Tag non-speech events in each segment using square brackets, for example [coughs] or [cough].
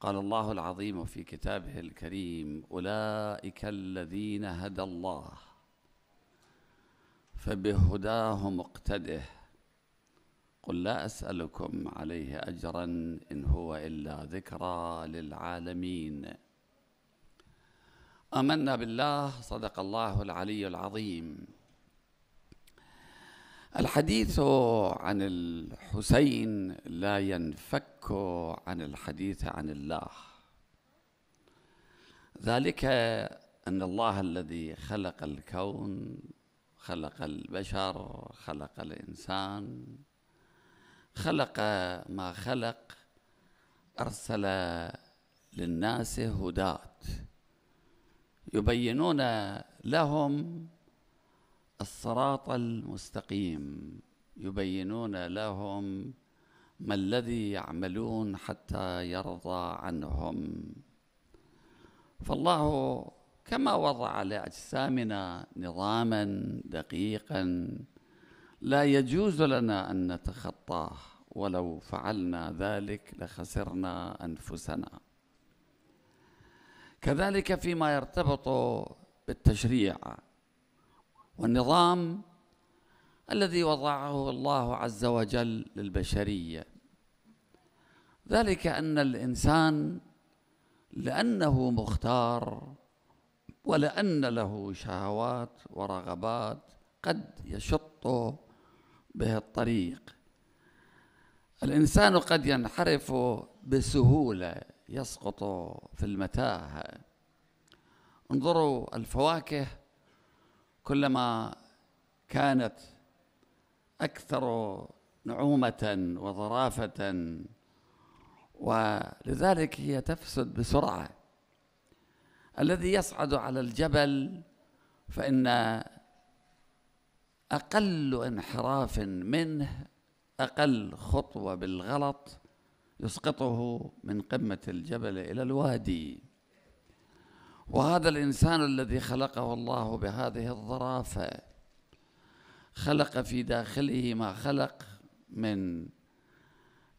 قال الله العظيم في كتابه الكريم أولئك الذين هدى الله فبهداه مقتده قل لا أسألكم عليه أجرا إن هو إلا ذكرى للعالمين آمنا بالله صدق الله العلي العظيم الحديث عن الحسين لا ينفك عن الحديث عن الله ذلك ان الله الذي خلق الكون خلق البشر خلق الانسان خلق ما خلق ارسل للناس هداه يبينون لهم الصراط المستقيم يبينون لهم ما الذي يعملون حتى يرضى عنهم فالله كما وضع لاجسامنا نظاما دقيقا لا يجوز لنا ان نتخطاه ولو فعلنا ذلك لخسرنا انفسنا كذلك فيما يرتبط بالتشريع والنظام الذي وضعه الله عز وجل للبشريه ذلك ان الانسان لانه مختار ولان له شهوات ورغبات قد يشط به الطريق الانسان قد ينحرف بسهوله يسقط في المتاهه انظروا الفواكه كلما كانت أكثر نعومة وظرافة ولذلك هي تفسد بسرعة الذي يصعد على الجبل فإن أقل انحراف منه أقل خطوة بالغلط يسقطه من قمة الجبل إلى الوادي وهذا الإنسان الذي خلقه الله بهذه الظرافة خلق في داخله ما خلق من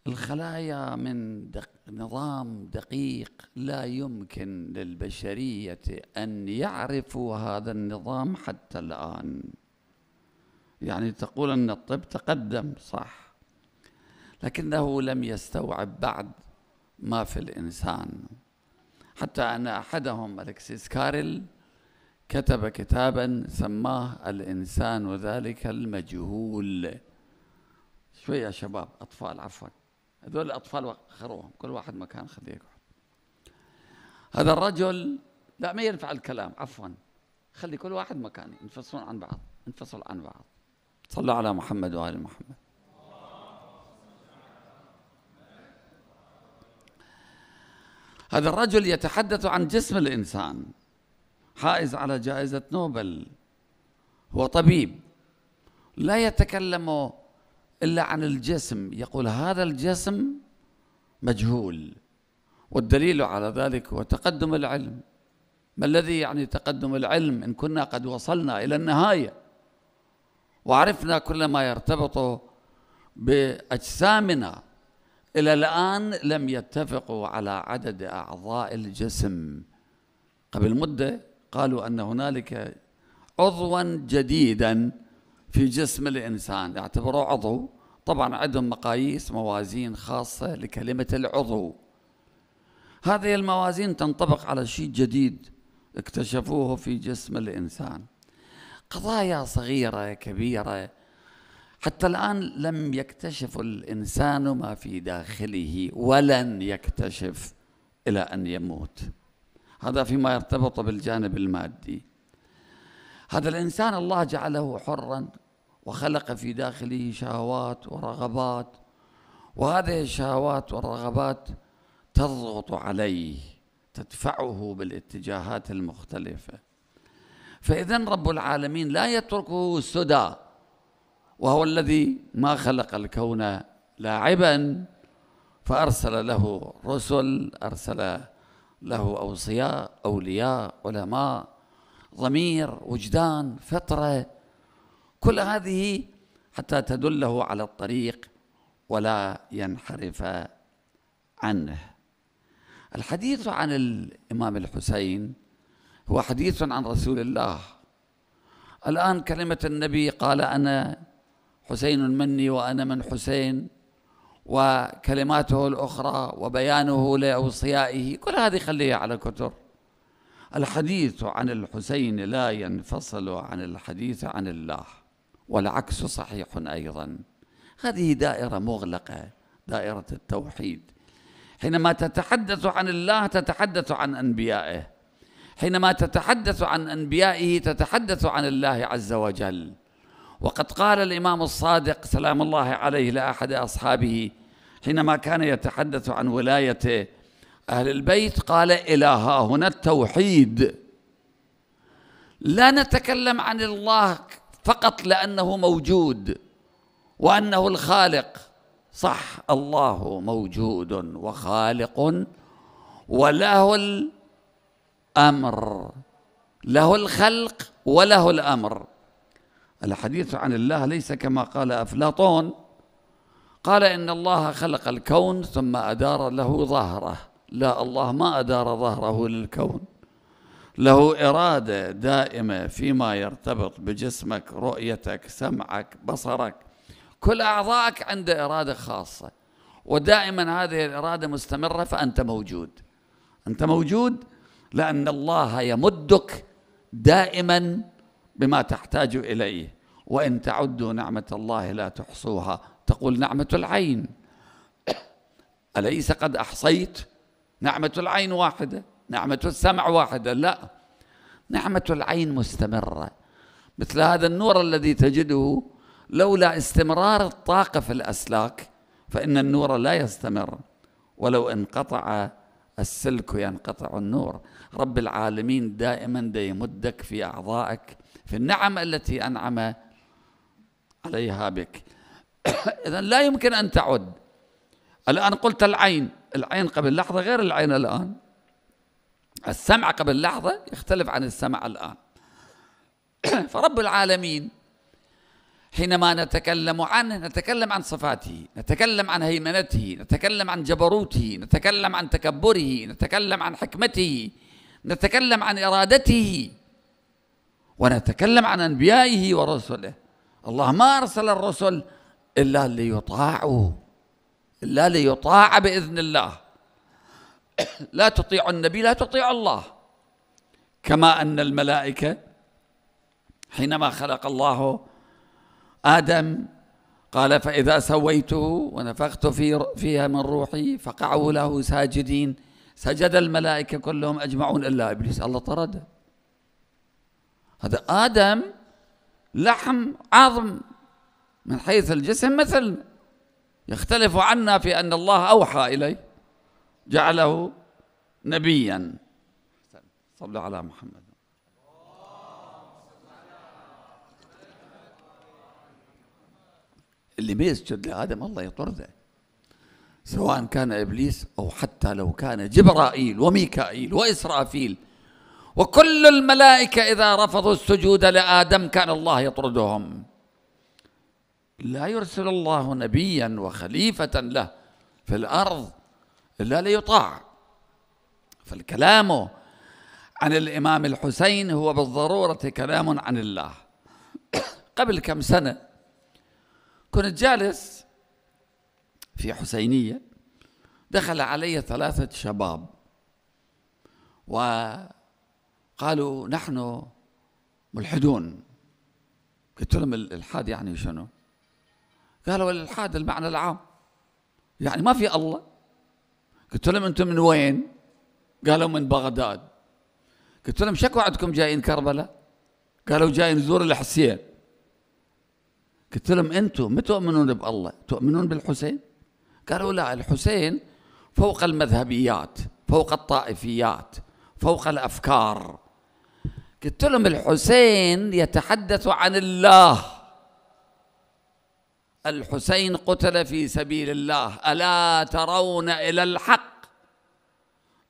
الخلايا من دق نظام دقيق لا يمكن للبشرية أن يعرفوا هذا النظام حتى الآن يعني تقول أن الطب تقدم صح لكنه لم يستوعب بعد ما في الإنسان حتى أن أحدهم ألكسيس كارل كتب كتابا سماه الإنسان وذلك المجهول شوية شباب أطفال عفوا هذول الأطفال وخروهم كل واحد مكان خليه هذا الرجل لا ما ينفع الكلام عفوا خلي كل واحد مكانه انفصلون عن بعض انفصل عن بعض صلوا على محمد وآل محمد هذا الرجل يتحدث عن جسم الإنسان حائز على جائزة نوبل هو طبيب لا يتكلم إلا عن الجسم يقول هذا الجسم مجهول والدليل على ذلك هو تقدم العلم ما الذي يعني تقدم العلم إن كنا قد وصلنا إلى النهاية وعرفنا كل ما يرتبط بأجسامنا إلى الآن لم يتفقوا على عدد أعضاء الجسم قبل مدة قالوا أن هنالك عضوا جديدا في جسم الإنسان اعتبروه عضو طبعا عندهم مقاييس موازين خاصة لكلمة العضو هذه الموازين تنطبق على شيء جديد اكتشفوه في جسم الإنسان قضايا صغيرة كبيرة حتى الآن لم يكتشف الإنسان ما في داخله ولن يكتشف إلى أن يموت هذا فيما يرتبط بالجانب المادي هذا الإنسان الله جعله حرا وخلق في داخله شهوات ورغبات وهذه الشهوات والرغبات تضغط عليه تدفعه بالاتجاهات المختلفة فإذا رب العالمين لا يتركه سدى وهو الذي ما خلق الكون لاعبا فأرسل له رسل أرسل له أوصياء أولياء علماء ضمير وجدان فطرة كل هذه حتى تدله على الطريق ولا ينحرف عنه الحديث عن الإمام الحسين هو حديث عن رسول الله الآن كلمة النبي قال أنا حسين مني وأنا من حسين وكلماته الأخرى وبيانه لأوصيائه كل هذه خليها على كتر الحديث عن الحسين لا ينفصل عن الحديث عن الله والعكس صحيح أيضا هذه دائرة مغلقة دائرة التوحيد حينما تتحدث عن الله تتحدث عن أنبيائه حينما تتحدث عن أنبيائه تتحدث عن الله عز وجل وقد قال الإمام الصادق سلام الله عليه لأحد أصحابه حينما كان يتحدث عن ولاية أهل البيت قال إلى ها هنا التوحيد لا نتكلم عن الله فقط لأنه موجود وأنه الخالق صح الله موجود وخالق وله الأمر له الخلق وله الأمر الحديث عن الله ليس كما قال أفلاطون قال إن الله خلق الكون ثم أدار له ظهره لا الله ما أدار ظهره للكون له إرادة دائمة فيما يرتبط بجسمك رؤيتك سمعك بصرك كل أعضائك عنده إرادة خاصة ودائما هذه الإرادة مستمرة فأنت موجود أنت موجود لأن الله يمدك دائما بما تحتاج إليه وإن تعدوا نعمة الله لا تحصوها تقول نعمة العين [coughs] أليس قد أحصيت نعمة العين واحدة نعمة السمع واحدة لا نعمة العين مستمرة مثل هذا النور الذي تجده لولا استمرار الطاقة في الأسلاك فإن النور لا يستمر ولو انقطع السلك ينقطع النور رب العالمين دائما يمدك في أعضائك في النعم التي أنعم عليها بك [coughs] إذا لا يمكن أن تعد الآن قلت العين العين قبل لحظة غير العين الآن السمع قبل لحظة يختلف عن السمع الآن [coughs] فرب العالمين حينما نتكلم عنه نتكلم عن صفاته نتكلم عن هيمنته نتكلم عن جبروته نتكلم عن تكبره نتكلم عن حكمته نتكلم عن إرادته ونتكلم عن أنبيائه ورسله الله ما أرسل الرسل إلا ليطاعوا إلا ليطاع بإذن الله [coughs] لا تطيع النبي لا تطيع الله كما أن الملائكة حينما خلق الله آدم قال فإذا سويته ونفخت في فيها من روحي فقعوا له ساجدين سجد الملائكة كلهم أجمعون إلا إبليس الله طرده هذا آدم لحم عظم من حيث الجسم مثل يختلف عنا في أن الله أوحى إليه جعله نبيا صلوا على محمد اللي ما يسجد لآدم الله يطرده سواء كان إبليس أو حتى لو كان جبرائيل وميكائيل وإسرافيل وكل الملائكة إذا رفضوا السجود لآدم كان الله يطردهم لا يرسل الله نبيا وخليفة له في الأرض إلا ليطاع فالكلام عن الإمام الحسين هو بالضرورة كلام عن الله قبل كم سنة كنت جالس في حسينية دخل علي ثلاثة شباب و قالوا نحن ملحدون قلت لهم الالحاد يعني شنو؟ قالوا الالحاد المعنى العام يعني ما في الله قلت لهم انتم من وين؟ قالوا من بغداد قلت لهم شكو عندكم جايين كربلاء؟ قالوا جايين نزور الحسين قلت لهم انتم ما تؤمنون بالله تؤمنون بالحسين؟ قالوا لا الحسين فوق المذهبيات فوق الطائفيات فوق الافكار قلت لهم الحسين يتحدث عن الله الحسين قتل في سبيل الله ألا ترون إلى الحق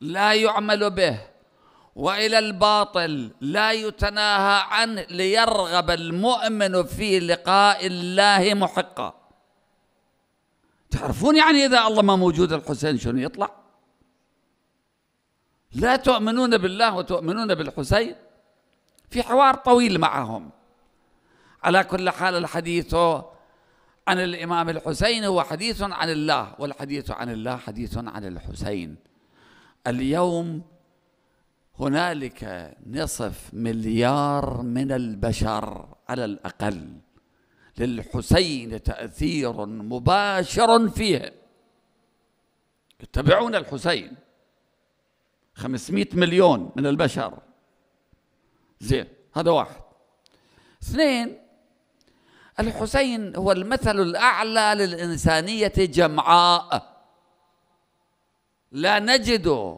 لا يعمل به والى الباطل لا يتناهى عنه ليرغب المؤمن في لقاء الله محقا تعرفون يعني اذا الله ما موجود الحسين شنو يطلع لا تؤمنون بالله وتؤمنون بالحسين في حوار طويل معهم على كل حال الحديث عن الإمام الحسين هو حديث عن الله والحديث عن الله حديث عن الحسين اليوم هنالك نصف مليار من البشر على الأقل للحسين تأثير مباشر فيهم يتبعون الحسين 500 مليون من البشر زين هذا واحد اثنين الحسين هو المثل الأعلى للإنسانية جمعاء لا نجد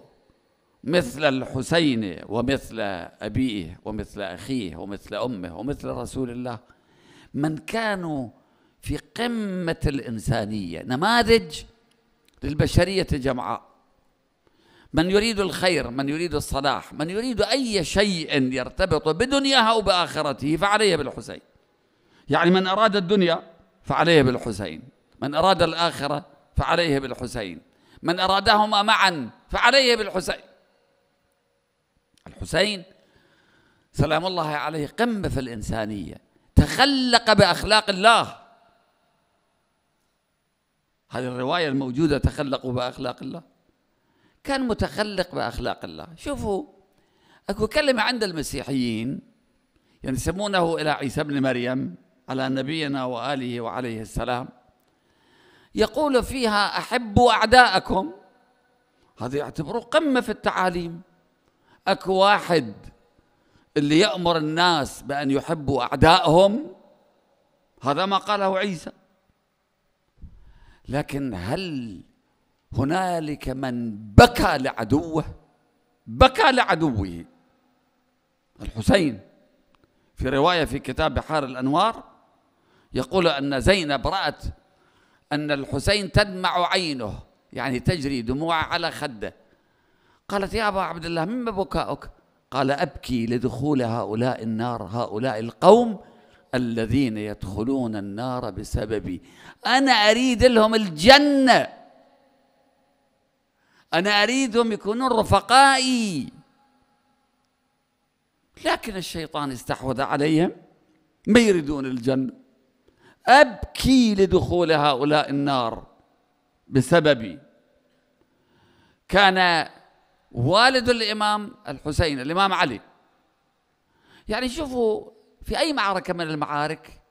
مثل الحسين ومثل أبيه ومثل أخيه ومثل أمه ومثل رسول الله من كانوا في قمة الإنسانية نماذج للبشرية جمعاء من يريد الخير من يريد الصلاح من يريد أي شيء يرتبط بدنياه أو بآخرته فعليه بالحسين يعني من أراد الدنيا فعليه بالحسين من أراد الآخرة فعليه بالحسين من أرادهما معا فعليه بالحسين الحسين سلام الله عليه قمة في الإنسانية تخلق بأخلاق الله هذه الرواية الموجودة تخلقوا بأخلاق الله كان متخلق باخلاق الله شوفوا اكو كلمه عند المسيحيين يعني يسمونه الى عيسى ابن مريم على نبينا واله وعليه السلام يقول فيها احبوا اعداءكم هذا يعتبروه قمه في التعاليم اكو واحد اللي يامر الناس بان يحبوا اعدائهم هذا ما قاله عيسى لكن هل هنالك من بكى لعدوه بكى لعدوه الحسين في روايه في كتاب بحار الانوار يقول ان زينب رات ان الحسين تدمع عينه يعني تجري دموعه على خده قالت يا ابا عبد الله مما بكاؤك قال ابكي لدخول هؤلاء النار هؤلاء القوم الذين يدخلون النار بسببي انا اريد لهم الجنه أنا أريدهم يكونون رفقائي لكن الشيطان استحوذ عليهم ما يريدون الجنة أبكي لدخول هؤلاء النار بسببي كان والد الإمام الحسين الإمام علي يعني شوفوا في أي معركة من المعارك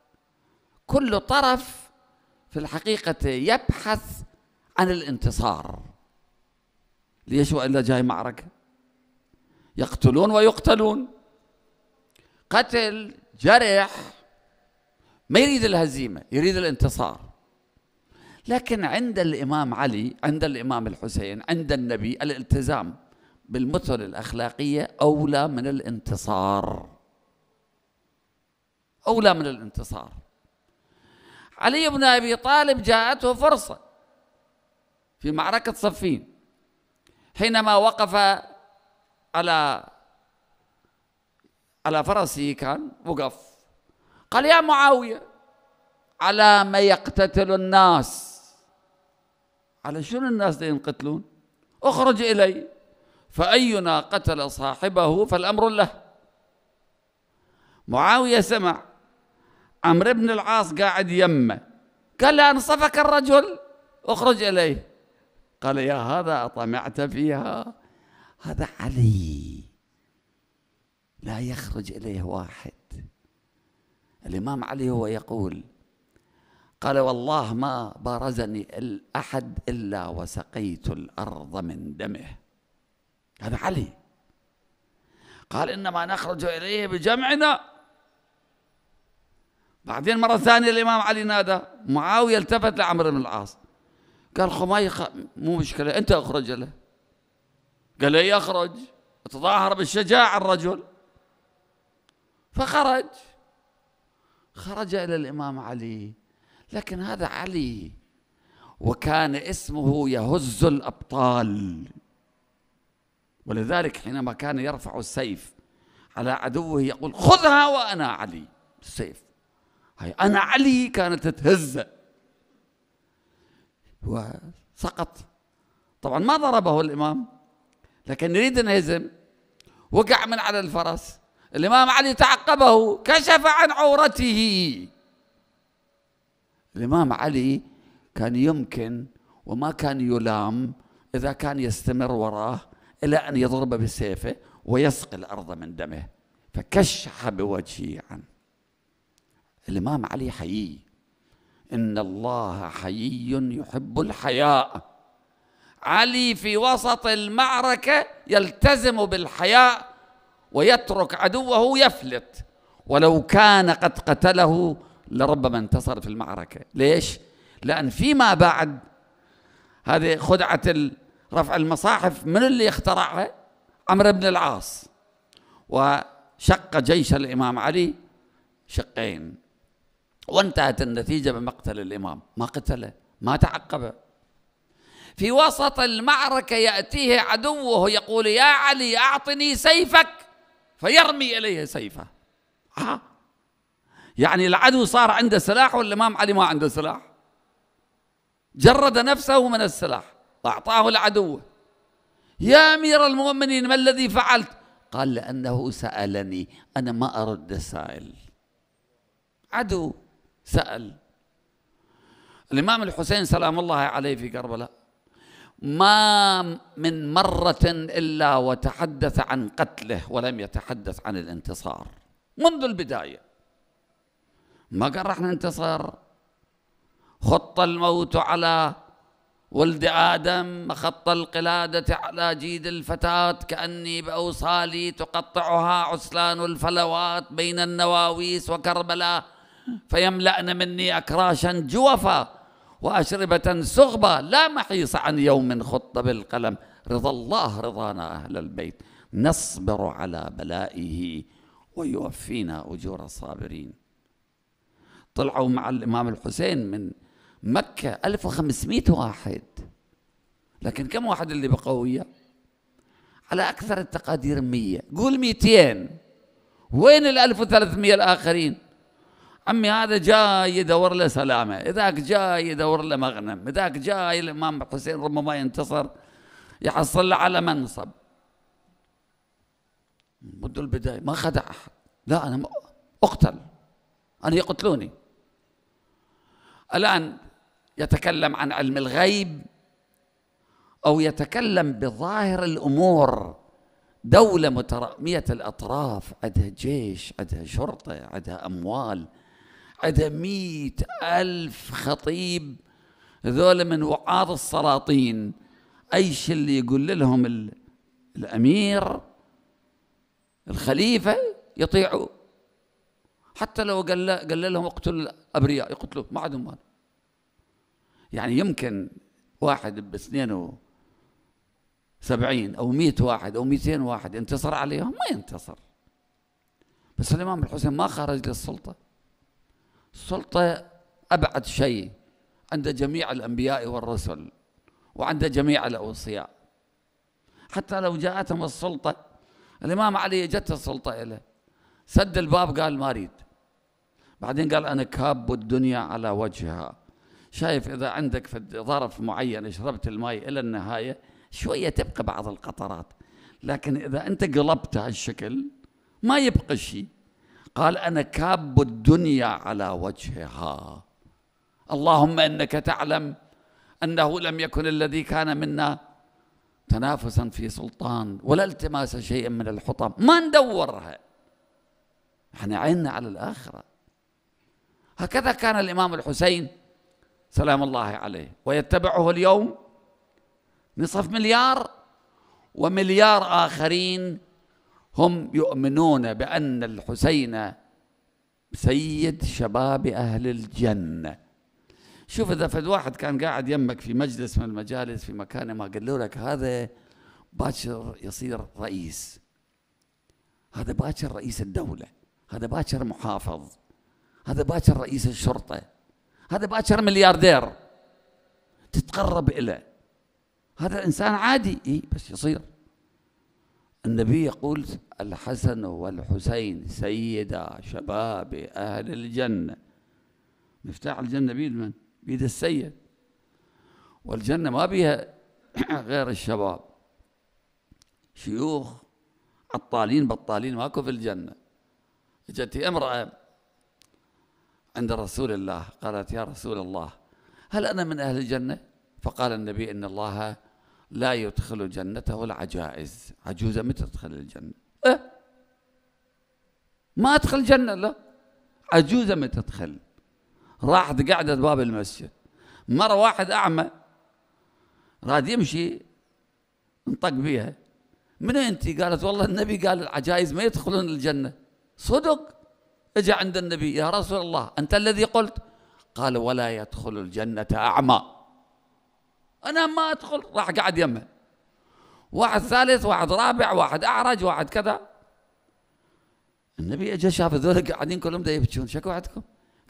كل طرف في الحقيقة يبحث عن الانتصار ليش وإلا جاي معركة يقتلون ويقتلون قتل جرح ما يريد الهزيمة يريد الانتصار لكن عند الإمام علي عند الإمام الحسين عند النبي الالتزام بالمثل الأخلاقية أولى من الانتصار أولى من الانتصار علي بن أبي طالب جاءته فرصة في معركة صفين حينما وقف على على فرسه كان وقف قال يا معاوية على ما يقتتل الناس على شنو الناس اللي ينقتلون اخرج إلي فأينا قتل صاحبه فالأمر له معاوية سمع عمرو بن العاص قاعد يمه قال لأنصفك الرجل اخرج إليه قال يا هذا أطمعت فيها هذا علي لا يخرج إليه واحد الإمام علي هو يقول قال والله ما بارزني الأحد إلا وسقيت الأرض من دمه هذا علي قال إنما نخرج إليه بجمعنا بعدين مرة ثانية الإمام علي نادى معاوية التفت لعمرو بن العاص قال ما يخ... مو مشكلة أنت أخرج له قال لي إيه أخرج تظاهر بالشجاعة الرجل فخرج خرج إلى الإمام علي لكن هذا علي وكان اسمه يهز الأبطال ولذلك حينما كان يرفع السيف على عدوه يقول خذها وأنا علي السيف هاي أنا علي كانت تهزه وسقط طبعا ما ضربه الإمام لكن يريد أن يهزم وقع من على الفرس الإمام علي تعقبه كشف عن عورته الإمام علي كان يمكن وما كان يلام إذا كان يستمر وراه إلى أن يضرب بسيفه ويسقي الأرض من دمه فكشح بوجهه عنه الإمام علي حيي إن الله حيي يحب الحياء علي في وسط المعركة يلتزم بالحياء ويترك عدوه يفلت ولو كان قد قتله لربما انتصر في المعركة ليش؟ لأن فيما بعد هذه خدعة رفع المصاحف من اللي اخترعها؟ عمرو بن العاص وشق جيش الإمام علي شقين وانتهت النتيجة بمقتل الإمام ما قتله ما تعقبه في وسط المعركة يأتيه عدوه يقول يا علي أعطني سيفك فيرمي إليه سيفه آه. يعني العدو صار عنده سلاح والإمام علي ما عنده سلاح جرد نفسه من السلاح وأعطاه العدو يا أمير المؤمنين ما الذي فعلت قال لأنه سألني أنا ما أرد السائل عدو سأل الإمام الحسين سلام الله عليه في كربلاء ما من مرة إلا وتحدث عن قتله ولم يتحدث عن الانتصار منذ البداية ما قال راح ننتصر خط الموت على ولد آدم خط القلادة على جيد الفتاة كأني بأوصالي تقطعها عسلان الفلوات بين النواويس وكربلاء فيملأن مني أكراشا جوفا وأشربة سغبة لا محيص عن يوم خط بالقلم رضا الله رضانا أهل البيت نصبر على بلائه ويوفينا أجور الصابرين طلعوا مع الإمام الحسين من مكة 1500 واحد لكن كم واحد اللي بقوا وياه؟ على أكثر التقادير 100 قول 200 وين ال 1300 الآخرين؟ عمي هذا جاي يدور له سلامه ذاك جاي يدور له مغنم ذاك جاي الامام حسين ربما ينتصر يحصل له على منصب منذ البدايه ما خدع احد لا انا اقتل انا يقتلوني الان يتكلم عن علم الغيب او يتكلم بظاهر الامور دوله متراميه الاطراف عندها جيش عندها شرطه عندها اموال عندها مئة ألف خطيب ذول من وعاظ السلاطين أيش اللي يقول لهم الأمير الخليفة يطيعوا حتى لو قال قال لهم اقتلوا الابرياء يقتلوا ما عندهم مال يعني يمكن واحد ب 72 او 100 واحد او 200 واحد ينتصر عليهم ما ينتصر بس الامام الحسين ما خرج للسلطه السلطة أبعد شيء عند جميع الأنبياء والرسل وعند جميع الأوصياء حتى لو جاءتهم السلطة الإمام علي جت السلطة إله سد الباب قال ما أريد بعدين قال أنا كاب الدنيا على وجهها شايف إذا عندك في ظرف معين شربت الماء إلى النهاية شوية تبقى بعض القطرات لكن إذا أنت قلبت هالشكل ما يبقى شيء قال أنا كاب الدنيا على وجهها اللهم إنك تعلم أنه لم يكن الذي كان منا تنافسا في سلطان ولا التماس شيء من الحطم ما ندورها احنا يعني عيننا على الآخرة هكذا كان الإمام الحسين سلام الله عليه ويتبعه اليوم نصف مليار ومليار آخرين هم يؤمنون بأن الحسين سيد شباب أهل الجنة شوف إذا فد واحد كان قاعد يمك في مجلس من المجالس في مكان ما قالوا لك هذا باكر يصير رئيس هذا باكر رئيس الدولة هذا باكر محافظ هذا باكر رئيس الشرطة هذا باكر ملياردير تتقرب إليه هذا إنسان عادي إيه بس يصير النبي يقول الحسن والحسين سيدا شباب أهل الجنة مفتاح الجنة بيد من؟ بيد السيد والجنة ما بيها [clears throat] غير الشباب شيوخ عطالين بطالين ماكو في الجنة اجت امرأة عند رسول الله قالت يا رسول الله هل أنا من أهل الجنة؟ فقال النبي إن الله لا يدخل جنته العجائز عجوزة متى تدخل الجنة أه؟ ما أدخل جنة لا عجوزة متى تدخل راحت قعدت باب المسجد مرة واحد أعمى راد يمشي انطق بيها من أنت قالت والله النبي قال العجائز ما يدخلون الجنة صدق اجى عند النبي يا رسول الله أنت الذي قلت قال ولا يدخل الجنة أعمى أنا ما أدخل راح قاعد يمه واحد ثالث واحد رابع واحد أعرج واحد كذا النبي اجى شاف هذول قاعدين كلهم دا يبكون شكو عندكم؟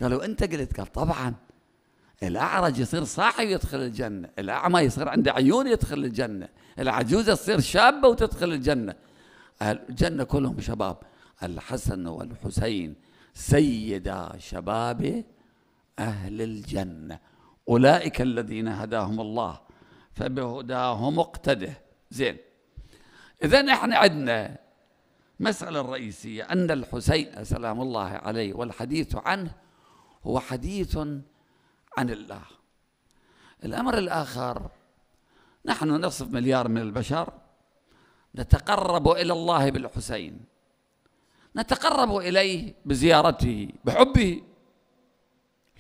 قالوا انت قلت قال طبعا الاعرج يصير صاحي ويدخل الجنه، الاعمى يصير عنده عيون يدخل الجنه، العجوزه تصير شابه وتدخل الجنه. الجنه كلهم شباب الحسن والحسين سيدا شباب اهل الجنه أولئك الذين هداهم الله فبهداهم اقتده زين إذا إحنا عندنا مسألة رئيسية أن الحسين سلام الله عليه والحديث عنه هو حديث عن الله الأمر الآخر نحن نصف مليار من البشر نتقرب إلى الله بالحسين نتقرب إليه بزيارته بحبه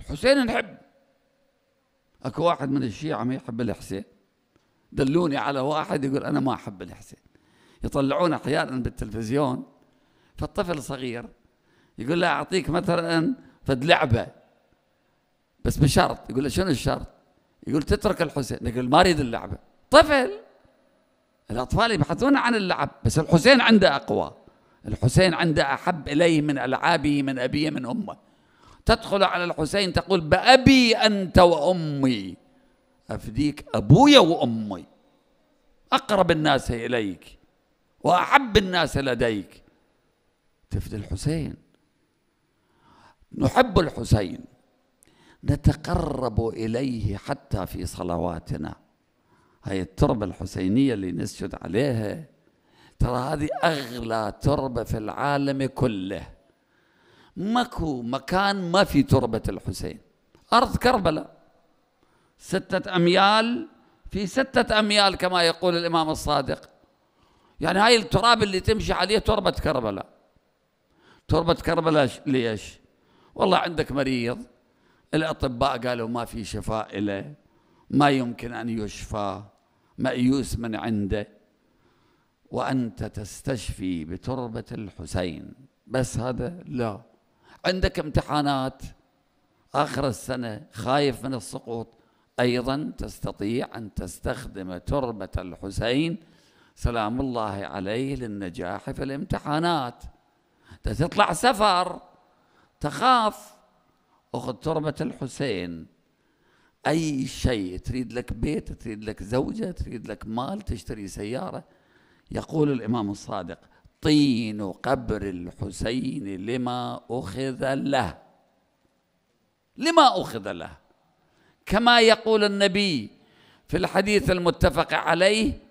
الحسين نحب اكو واحد من الشيعة ما يحب الحسين دلوني على واحد يقول انا ما احب الحسين يطلعون احيانا بالتلفزيون فالطفل صغير يقول له اعطيك مثلا فد لعبه بس بشرط يقول له شنو الشرط؟ يقول تترك الحسين يقول ما اريد اللعبه طفل الاطفال يبحثون عن اللعب بس الحسين عنده اقوى الحسين عنده احب اليه من العابه من ابيه من امه تدخل على الحسين تقول بأبي أنت وأمي أفديك أبويا وأمي أقرب الناس إليك وأحب الناس لديك تفدي الحسين نحب الحسين نتقرب إليه حتى في صلواتنا هاي التربة الحسينية اللي نسجد عليها ترى هذه أغلى تربة في العالم كله ماكو مكان ما في تربة الحسين أرض كربلاء ستة أميال في ستة أميال كما يقول الإمام الصادق يعني هاي التراب اللي تمشي عليه تربة كربلاء تربة كربلاء ليش والله عندك مريض الأطباء قالوا ما في شفاء له ما يمكن أن يشفى مأيوس من عنده وأنت تستشفي بتربة الحسين بس هذا لا عندك امتحانات آخر السنة خايف من السقوط أيضا تستطيع أن تستخدم تربة الحسين سلام الله عليه للنجاح في الامتحانات تطلع سفر تخاف أخذ تربة الحسين أي شيء تريد لك بيت تريد لك زوجة تريد لك مال تشتري سيارة يقول الإمام الصادق طين قبر الحسين لما أخذ له لما أخذ له كما يقول النبي في الحديث المتفق عليه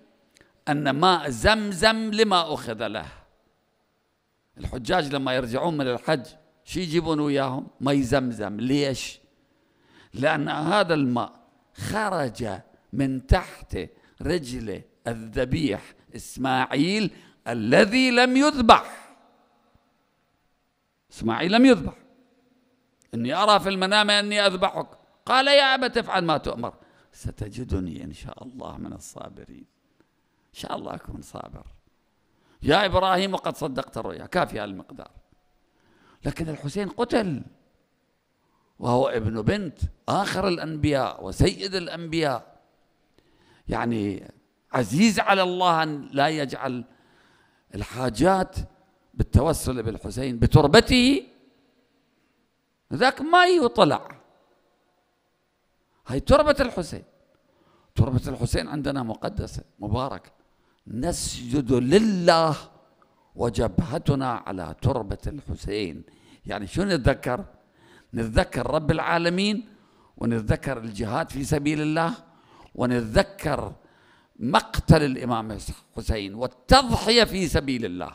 أن ماء زمزم لما أخذ له الحجاج لما يرجعون من الحج شو يجيبون وياهم ماء زمزم ليش لأن هذا الماء خرج من تحت رجله الذبيح إسماعيل الذي لم يذبح اسماعيل لم يذبح إني أرى في المنام أني أذبحك قال يا أبت افعل ما تؤمر ستجدني إن شاء الله من الصابرين إن شاء الله أكون صابر يا إبراهيم وقد صدقت الرؤيا كافي المقدار لكن الحسين قتل وهو ابن بنت آخر الأنبياء وسيد الأنبياء يعني عزيز على الله أن لا يجعل الحاجات بالتوسل بالحسين بتربته ذاك ما وطلع هاي تربة الحسين تربة الحسين عندنا مقدسة مباركة نسجد لله وجبهتنا على تربة الحسين يعني شو نتذكر نتذكر رب العالمين ونتذكر الجهاد في سبيل الله ونتذكر مقتل الإمام حسين والتضحية في سبيل الله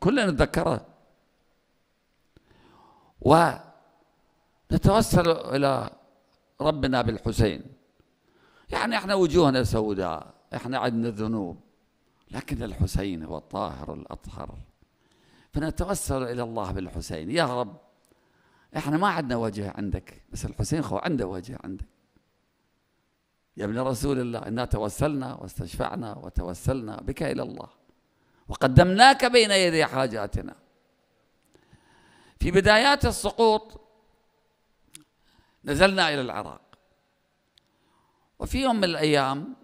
كلنا نتذكره ونتوسل إلى ربنا بالحسين يعني احنا وجوهنا سوداء احنا عندنا ذنوب لكن الحسين هو الطاهر الأطهر فنتوسل إلى الله بالحسين يا رب احنا ما عندنا وجه عندك بس الحسين خو عنده وجه عندك يا ابن رسول الله إنا توسلنا واستشفعنا وتوسلنا بك إلى الله وقدمناك بين يدي حاجاتنا في بدايات السقوط نزلنا إلى العراق وفي يوم من الأيام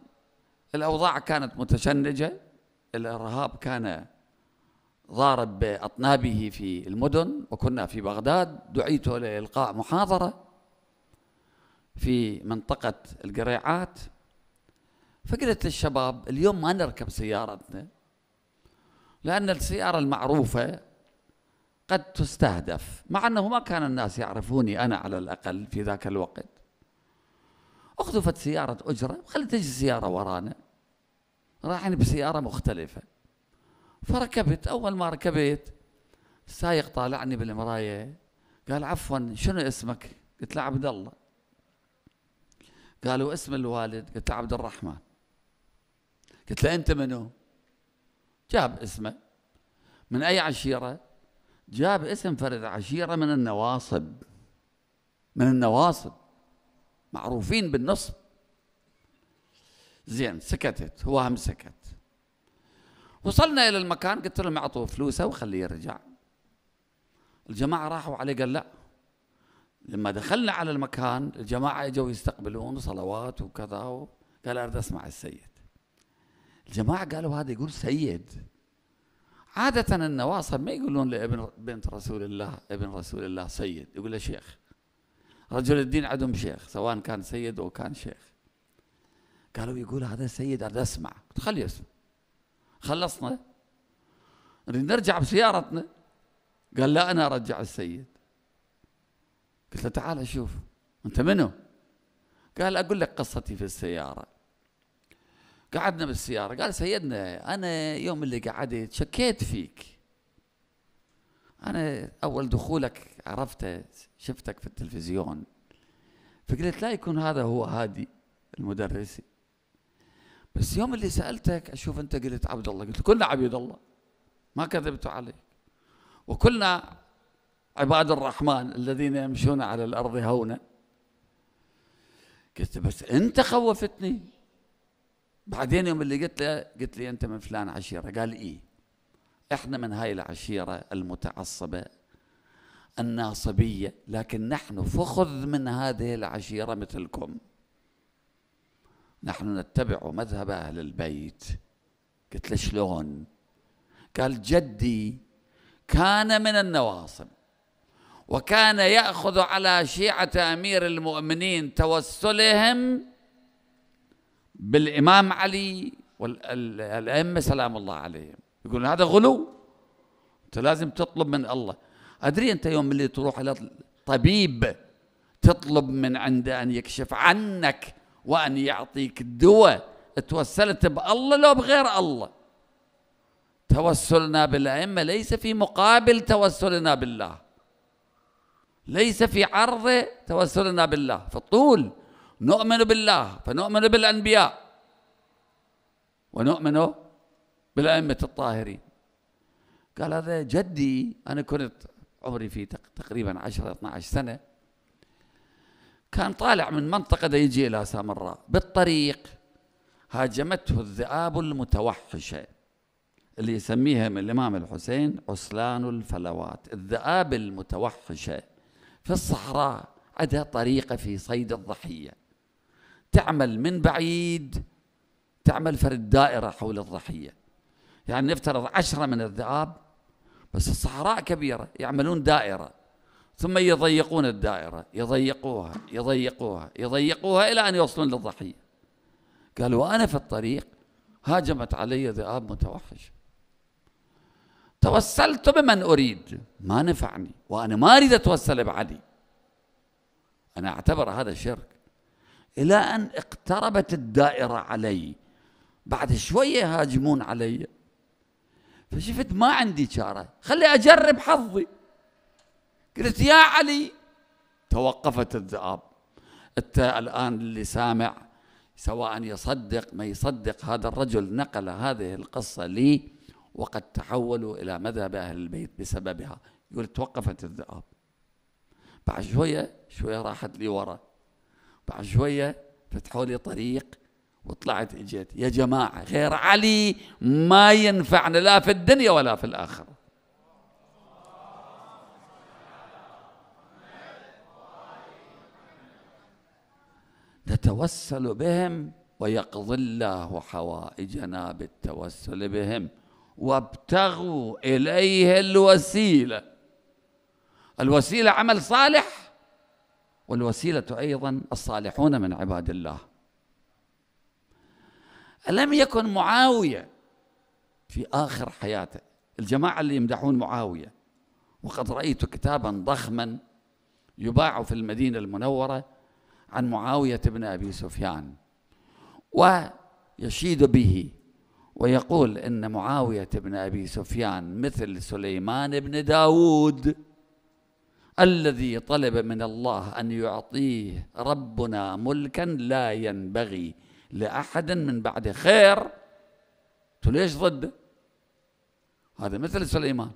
الأوضاع كانت متشنجة الإرهاب كان ضارب بأطنابه في المدن وكنا في بغداد دعيت لإلقاء محاضرة في منطقة القريعات فقلت للشباب اليوم ما نركب سيارتنا لأن السيارة المعروفة قد تستهدف مع أنه ما كان الناس يعرفوني أنا على الأقل في ذاك الوقت اخذفت سيارة أجرة وخلت تجي سيارة ورانا رايحين بسيارة مختلفة فركبت أول ما ركبت السايق طالعني بالمراية قال عفوا شنو اسمك؟ قلت له عبد الله قالوا اسم الوالد قلت عبد الرحمن قلت له أنت منو جاب اسمه من أي عشيرة جاب اسم فرد عشيرة من النواصب من النواصب معروفين بالنصب زين سكتت هو هم سكت وصلنا الى المكان قلت لهم اعطوه فلوسه وخليه يرجع الجماعه راحوا عليه قال لا لما دخلنا على المكان الجماعة اجوا يستقبلون صلوات وكذا قال أريد أسمع السيد الجماعة قالوا هذا يقول سيد عادة النواصب ما يقولون لابن بنت رسول الله ابن رسول الله سيد يقول له شيخ رجل الدين عندهم شيخ سواء كان سيد أو كان شيخ قالوا يقول هذا سيد أريد أسمع خليه يسمع خلصنا نريد نرجع بسيارتنا قال لا أنا أرجع السيد قلت له تعال اشوف انت منو؟ قال اقول لك قصتي في السياره قعدنا بالسياره قال سيدنا انا يوم اللي قعدت شكيت فيك انا اول دخولك عرفته شفتك في التلفزيون فقلت لا يكون هذا هو هادي المدرس بس يوم اللي سالتك اشوف انت قلت عبد الله قلت كلنا عبيد الله ما كذبت عليك وكلنا عباد الرحمن الذين يمشون على الأرض هونا قلت بس أنت خوفتني بعدين يوم اللي قلت له قلت لي أنت من فلان عشيرة قال إيه إحنا من هاي العشيرة المتعصبة الناصبية لكن نحن فخذ من هذه العشيرة مثلكم نحن نتبع مذهب أهل البيت قلت له شلون قال جدي كان من النواصب وكان يأخذ على شيعة أمير المؤمنين توسلهم بالإمام علي والأئمة سلام الله عليهم يقول هذا غلو أنت لازم تطلب من الله أدري أنت يوم اللي تروح إلى طبيب تطلب من عنده أن يكشف عنك وأن يعطيك الدواء توسلت بالله لو بغير الله توسلنا بالأئمة ليس في مقابل توسلنا بالله ليس في عرض توسلنا بالله في الطول نؤمن بالله فنؤمن بالأنبياء ونؤمن بالأئمة الطاهرين قال هذا جدي أنا كنت عمري في تقريبا 10 12 سنة كان طالع من منطقة يجي إلى سامراء بالطريق هاجمته الذئاب المتوحشة اللي يسميها الإمام الحسين عسلان الفلوات الذئاب المتوحشة في الصحراء عندها طريقة في صيد الضحية تعمل من بعيد تعمل فرد دائرة حول الضحية يعني نفترض عشرة من الذئاب بس الصحراء كبيرة يعملون دائرة ثم يضيقون الدائرة يضيقوها يضيقوها يضيقوها إلى أن يوصلون للضحية قال وأنا في الطريق هاجمت علي ذئاب متوحشه توسلت بمن أريد ما نفعني وأنا ما أريد أتوسل بعلي أنا أعتبر هذا شرك إلى أن اقتربت الدائرة علي بعد شوية هاجمون علي فشفت ما عندي شارة خلي أجرب حظي قلت يا علي توقفت الذئاب أنت الآن اللي سامع سواء يصدق ما يصدق هذا الرجل نقل هذه القصة لي وقد تحولوا إلى مذهب أهل البيت بسببها يقول توقفت الذئاب بعد شوية شوية راحت لي ورا بعد شوية فتحوا لي طريق وطلعت اجيت يا جماعة غير علي ما ينفعنا لا في الدنيا ولا في الآخرة نتوسل بهم ويقضي الله حوائجنا بالتوسل بهم وابتغوا إليه الوسيلة الوسيلة عمل صالح والوسيلة أيضا الصالحون من عباد الله ألم يكن معاوية في آخر حياته الجماعة اللي يمدحون معاوية وقد رأيت كتابا ضخما يباع في المدينة المنورة عن معاوية بن أبي سفيان ويشيد به ويقول إن معاوية بن أبي سفيان مثل سليمان بن داود الذي طلب من الله أن يعطيه ربنا ملكا لا ينبغي لأحد من بعده خير أنتوا ليش ضده هذا مثل سليمان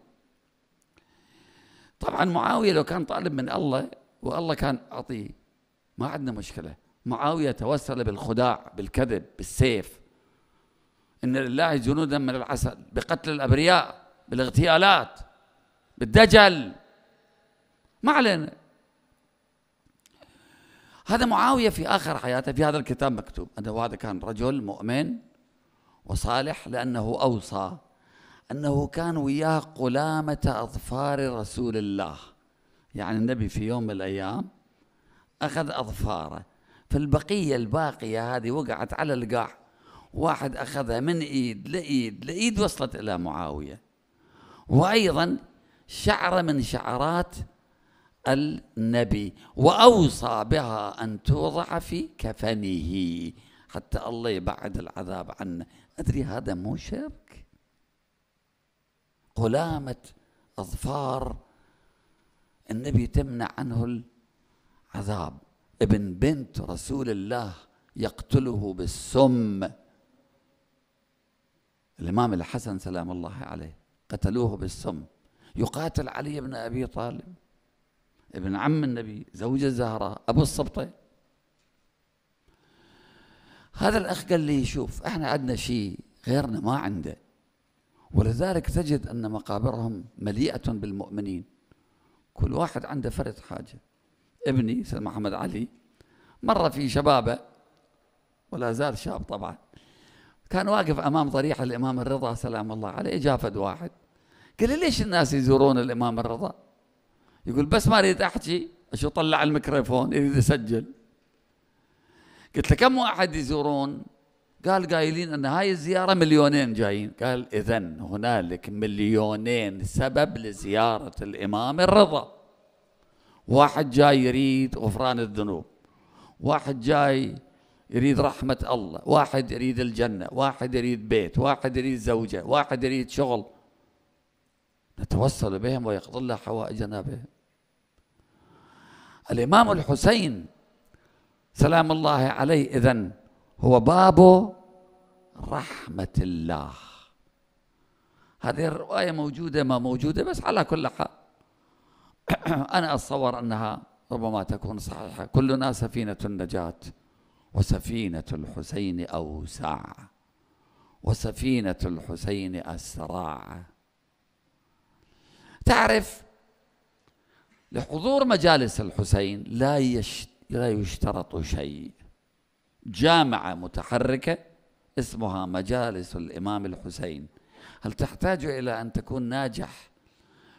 طبعا معاوية لو كان طالب من الله والله كان أعطيه ما عندنا مشكلة معاوية توسل بالخداع بالكذب بالسيف إن لله جنودا من العسل بقتل الأبرياء بالاغتيالات بالدجل ما علينا هذا معاوية في آخر حياته في هذا الكتاب مكتوب أنه هذا كان رجل مؤمن وصالح لأنه أوصى أنه كان وياه قلامة أظفار رسول الله يعني النبي في يوم من الأيام أخذ أظفاره فالبقية الباقية هذه وقعت على القاع واحد أخذها من إيد لإيد لإيد وصلت إلى معاوية وأيضا شعرة من شعرات النبي وأوصى بها أن توضع في كفنه حتى الله يبعد العذاب عنه أدري هذا مو شرك قلامة أظفار النبي تمنع عنه العذاب ابن بنت رسول الله يقتله بالسم الإمام الحسن سلام الله عليه قتلوه بالسم يقاتل علي بن أبي طالب ابن عم النبي زوج الزهراء أبو الصبطة هذا الأخ قال لي شوف إحنا عندنا شيء غيرنا ما عنده ولذلك تجد أن مقابرهم مليئة بالمؤمنين كل واحد عنده فرد حاجة ابني سيد محمد علي مرة في شبابه ولا زال شاب طبعا كان واقف امام ضريحه الامام الرضا سلام الله عليه جافد واحد قال لي ليش الناس يزورون الامام الرضا؟ يقول بس ما اريد احكي شو طلع الميكروفون يريد اسجل قلت له كم واحد يزورون؟ قال قايلين ان هاي الزياره مليونين جايين قال اذا هنالك مليونين سبب لزياره الامام الرضا واحد جاي يريد غفران الذنوب واحد جاي يريد طيب. رحمة الله واحد يريد الجنة واحد يريد بيت واحد يريد زوجة واحد يريد شغل نتوسل بهم ويقضي الله حوائجنا بهم الإمام الحسين سلام الله عليه إذا هو باب رحمة الله هذه الرواية موجودة ما موجودة بس على كل حال [clears throat] أنا أتصور أنها ربما تكون صحيحة كل سفينة النجاة وسفينة الحسين أوسع وسفينة الحسين أسرع تعرف لحضور مجالس الحسين لا لا يشترط شيء جامعة متحركة اسمها مجالس الإمام الحسين هل تحتاج إلى أن تكون ناجح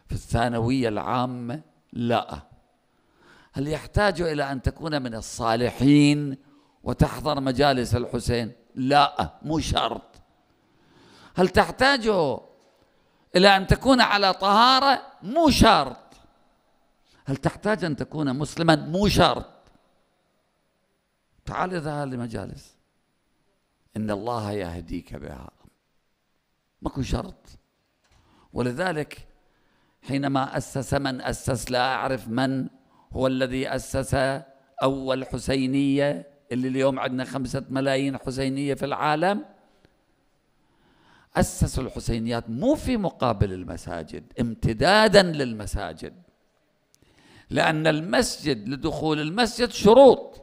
في الثانوية العامة؟ لا هل يحتاج إلى أن تكون من الصالحين؟ وتحضر مجالس الحسين لا مو شرط هل تحتاج إلى أن تكون على طهارة مو شرط هل تحتاج أن تكون مسلما مو شرط تعال إذا لمجالس إن الله يهديك بها ماكو شرط ولذلك حينما أسس من أسس لا أعرف من هو الذي أسس أول حسينية اللي اليوم عندنا خمسة ملايين حسينية في العالم أسسوا الحسينيات مو في مقابل المساجد امتدادا للمساجد لأن المسجد لدخول المسجد شروط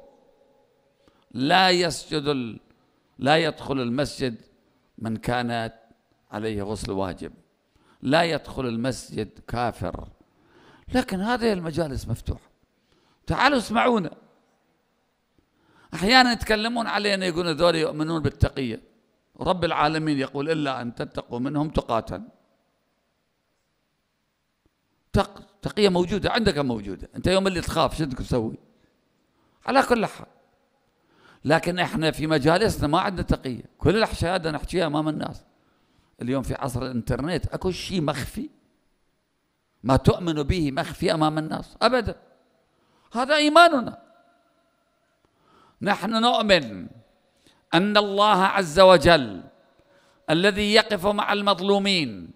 لا يسجد ال... لا يدخل المسجد من كانت عليه غسل واجب لا يدخل المسجد كافر لكن هذه المجالس مفتوحة تعالوا اسمعونا أحيانا يتكلمون علينا يقولون ذول يؤمنون بالتقية رب العالمين يقول إلا أن تتقوا منهم تقاتل تق... تقية موجودة عندك موجودة أنت يوم اللي تخاف شو بدك تسوي على كل حال لكن احنا في مجالسنا ما عندنا تقية كل الاحشاد نحكيها أمام الناس اليوم في عصر الانترنت اكو شيء مخفي ما تؤمن به مخفي امام الناس ابدا هذا ايماننا نحن نؤمن أن الله عز وجل الذي يقف مع المظلومين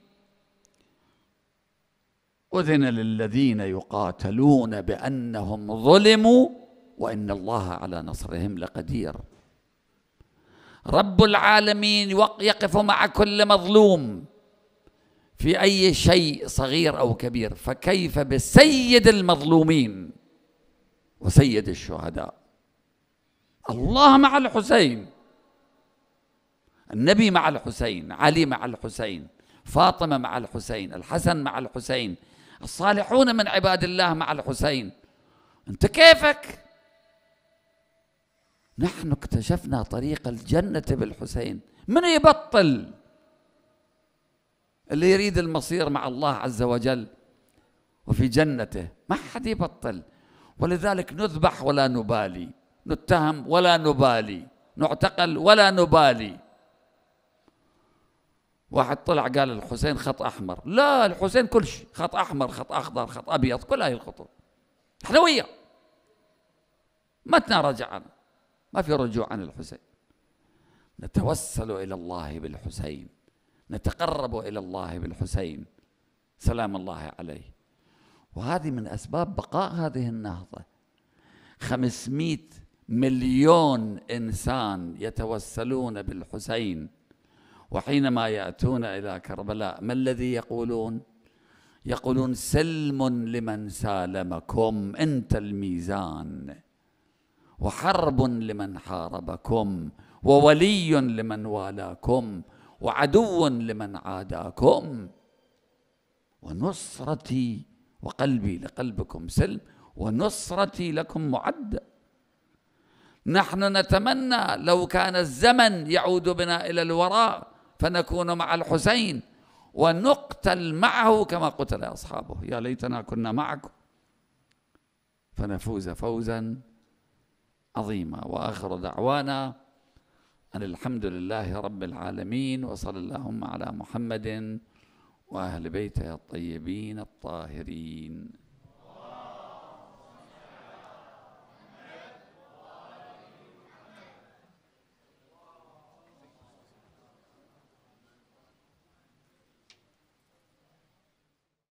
أذن للذين يقاتلون بأنهم ظلموا وإن الله على نصرهم لقدير رب العالمين يقف مع كل مظلوم في أي شيء صغير أو كبير فكيف بسيد المظلومين وسيد الشهداء الله مع الحسين النبي مع الحسين علي مع الحسين فاطمة مع الحسين الحسن مع الحسين الصالحون من عباد الله مع الحسين انت كيفك نحن اكتشفنا طريق الجنة بالحسين من يبطل اللي يريد المصير مع الله عز وجل وفي جنته ما حد يبطل ولذلك نذبح ولا نبالي نتهم ولا نبالي نعتقل ولا نبالي واحد طلع قال الحسين خط احمر لا الحسين كل شيء خط احمر خط اخضر خط ابيض كل هاي الخطوط احنا وياه متنا رجع عنه ما في رجوع عن الحسين نتوسل الى الله بالحسين نتقرب الى الله بالحسين سلام الله عليه وهذه من اسباب بقاء هذه النهضه 500 مليون إنسان يتوسلون بالحسين وحينما يأتون إلى كربلاء ما الذي يقولون؟ يقولون سلم لمن سالمكم أنت الميزان وحرب لمن حاربكم وولي لمن والاكم وعدو لمن عاداكم ونصرتي وقلبي لقلبكم سلم ونصرتي لكم معده نحن نتمنى لو كان الزمن يعود بنا إلى الوراء فنكون مع الحسين ونقتل معه كما قتل أصحابه يا ليتنا كنا معكم فنفوز فوزا عظيما وآخر دعوانا أن الحمد لله رب العالمين وصلى اللهم على محمد وأهل بيته الطيبين الطاهرين